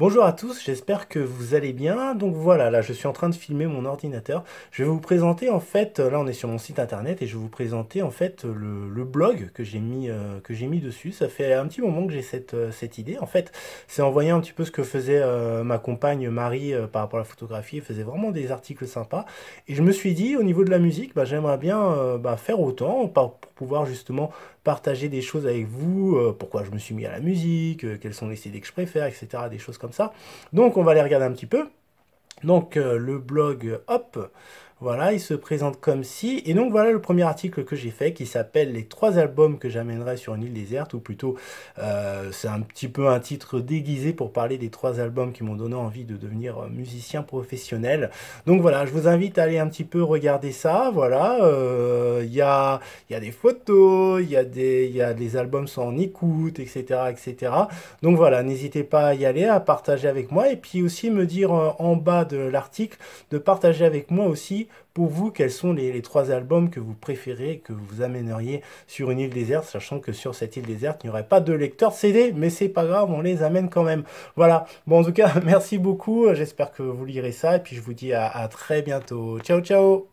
Bonjour à tous, j'espère que vous allez bien. Donc voilà, là je suis en train de filmer mon ordinateur. Je vais vous présenter en fait, euh, là on est sur mon site internet et je vais vous présenter en fait euh, le, blog que j'ai mis euh, que j'ai mis dessus. Ça fait un petit moment que j'ai cette, cette idée. En fait, c'est en voyant un petit peu ce que faisait ma compagne Marie par rapport à la photographie. Elle faisait vraiment des articles sympas. Et je me suis dit au niveau de la musique, bah, j'aimerais bien bah, faire autant pour pouvoir justement partager des choses avec vous. pourquoi je me suis mis à la musique, quelles sont les CD que je préfère, etc. Des choses comme ça. Donc on va les regarder un petit peu. Donc euh, le blog, hop, voilà, il se présente comme si. Et donc voilà le premier article que j'ai fait qui s'appelle Les trois albums que j'amènerai sur une île déserte, ou plutôt euh, c'est un petit peu un titre déguisé pour parler des trois albums qui m'ont donné envie de devenir euh, musicien professionnel. Donc voilà, je vous invite à aller un petit peu regarder ça. Voilà, euh, il y, a, y, a, des photos, il y, a des, y a des albums sans écoute, etc. etc. Donc voilà, n'hésitez pas à y aller, à partager avec moi et puis aussi me dire en bas de l'article de partager avec moi aussi pour vous, quels sont les, trois albums que vous préférez que vous amèneriez sur une île déserte, sachant que sur cette île déserte, il n'y aurait pas de lecteur CD, mais c'est pas grave, on les amène quand même. Voilà. Bon, en tout cas, merci beaucoup. J'espère que vous lirez ça et puis je vous dis à très bientôt. Ciao, ciao